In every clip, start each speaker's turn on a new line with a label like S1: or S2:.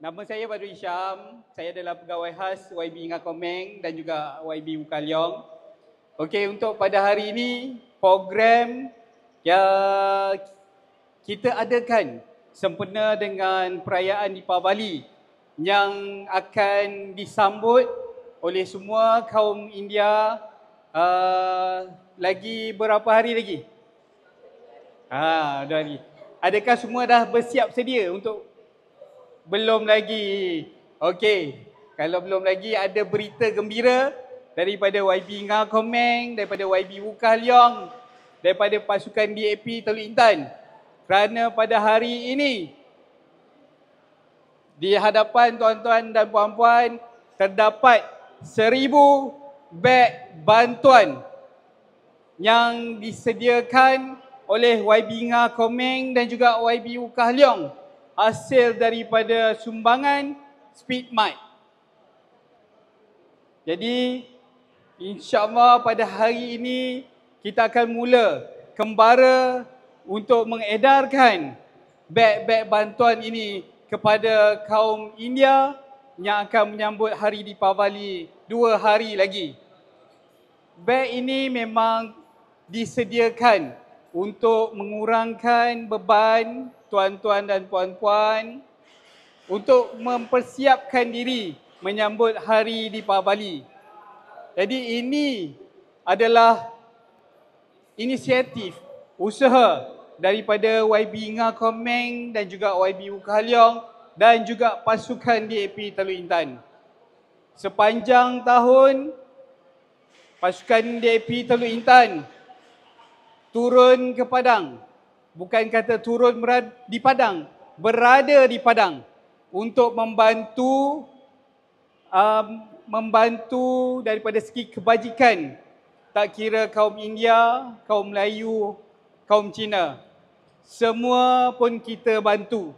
S1: Nama saya Badru Isyam. Saya adalah pegawai khas YB Komeng dan juga YB Mukalyong. Okey, untuk pada hari ini, program yang kita adakan sempena dengan perayaan di Pabali yang akan disambut oleh semua kaum India uh, lagi berapa hari lagi? Ah, dua hari. Adakah semua dah bersiap sedia untuk belum lagi. Okey. Kalau belum lagi ada berita gembira daripada YB Ngah Komeng, daripada YB Wukah Leong, daripada pasukan DAP Teluk Intan. Kerana pada hari ini di hadapan tuan-tuan dan puan-puan terdapat seribu beg bantuan yang disediakan oleh YB Ngah Komeng dan juga YB Wukah Leong hasil daripada sumbangan speed mic. Jadi insya-Allah pada hari ini kita akan mula kembara untuk mengedarkan beg-beg bantuan ini kepada kaum India yang akan menyambut hari di Deepavali dua hari lagi. Beg ini memang disediakan untuk mengurangkan beban tuan-tuan dan puan-puan untuk mempersiapkan diri menyambut hari di Deepavali. Jadi ini adalah inisiatif usaha daripada YB Nga Komeng dan juga YB Wukaliong dan juga pasukan DAP Teluk Intan. Sepanjang tahun pasukan DAP Teluk Intan turun ke Padang bukan kata turun di padang berada di padang untuk membantu um, membantu daripada segi kebajikan tak kira kaum India, kaum Melayu, kaum Cina. Semua pun kita bantu.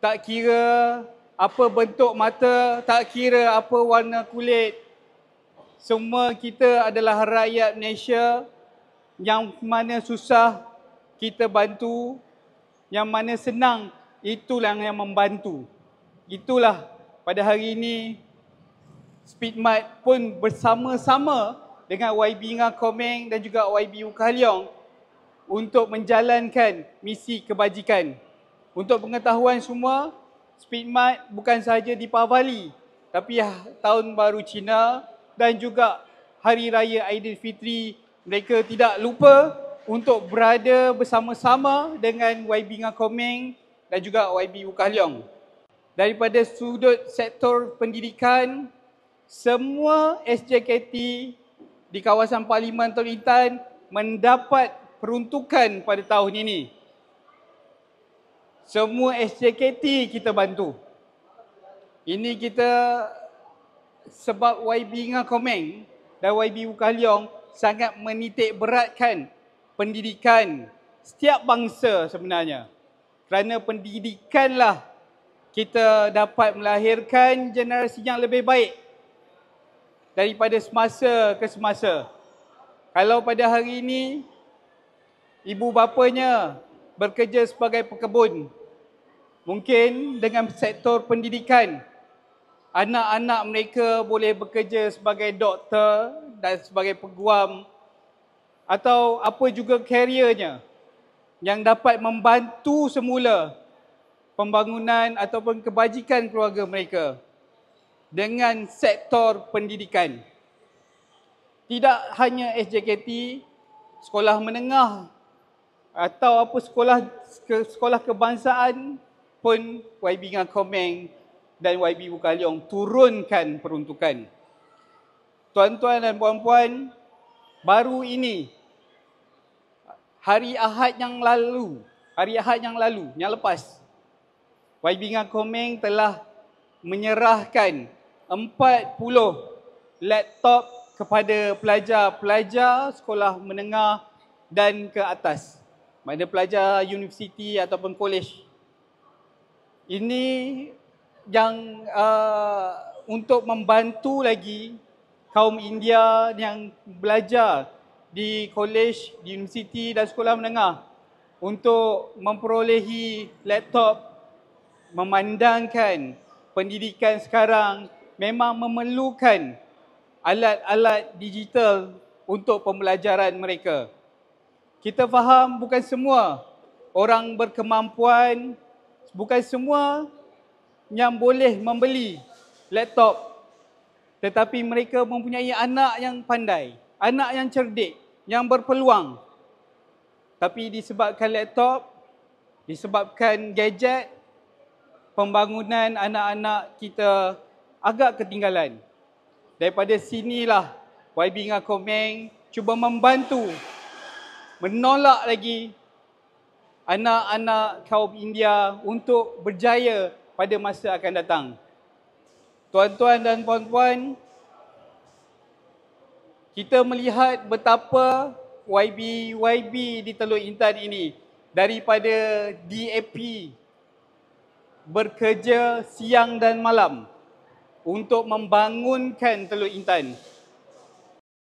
S1: Tak kira apa bentuk mata, tak kira apa warna kulit. Semua kita adalah rakyat Malaysia yang mana susah kita bantu yang mana senang itulah yang membantu. Itulah pada hari ini Speedmart pun bersama-sama dengan YB Nga Komeng dan juga YB Ukalyong untuk menjalankan misi kebajikan. Untuk pengetahuan semua, Speedmart bukan sahaja di Pahvali tapi ah, tahun baru Cina dan juga Hari Raya Aidilfitri mereka tidak lupa untuk berada bersama-sama dengan YB Komeng dan juga YB Wukahliong. Daripada sudut sektor pendidikan, semua SJKT di kawasan Parlimen Terintan mendapat peruntukan pada tahun ini. Semua SJKT kita bantu. Ini kita sebab YB Komeng dan YB Wukahliong sangat menitik beratkan pendidikan setiap bangsa sebenarnya. Kerana pendidikanlah kita dapat melahirkan generasi yang lebih baik daripada semasa ke semasa. Kalau pada hari ini ibu bapanya bekerja sebagai pekebun, mungkin dengan sektor pendidikan anak-anak mereka boleh bekerja sebagai doktor dan sebagai peguam atau apa juga carriernya yang dapat membantu semula pembangunan ataupun kebajikan keluarga mereka dengan sektor pendidikan. Tidak hanya SJKT, sekolah menengah atau apa sekolah sekolah kebangsaan pun YB Komeng dan YB Bukalyong turunkan peruntukan. Tuan-tuan dan puan-puan, baru ini hari Ahad yang lalu, hari Ahad yang lalu, yang lepas, YB dengan Komeng telah menyerahkan 40 laptop kepada pelajar-pelajar sekolah menengah dan ke atas. Mana pelajar universiti ataupun college. Ini yang uh, untuk membantu lagi kaum India yang belajar di kolej, di universiti dan sekolah menengah untuk memperolehi laptop memandangkan pendidikan sekarang memang memerlukan alat-alat digital untuk pembelajaran mereka. Kita faham bukan semua orang berkemampuan, bukan semua yang boleh membeli laptop tetapi mereka mempunyai anak yang pandai anak yang cerdik, yang berpeluang. Tapi disebabkan laptop, disebabkan gadget, pembangunan anak-anak kita agak ketinggalan. Daripada sinilah YB dengan Komeng cuba membantu menolak lagi anak-anak kaum India untuk berjaya pada masa akan datang. Tuan-tuan dan puan-puan, kita melihat betapa YB YB di Teluk Intan ini daripada DAP bekerja siang dan malam untuk membangunkan Teluk Intan.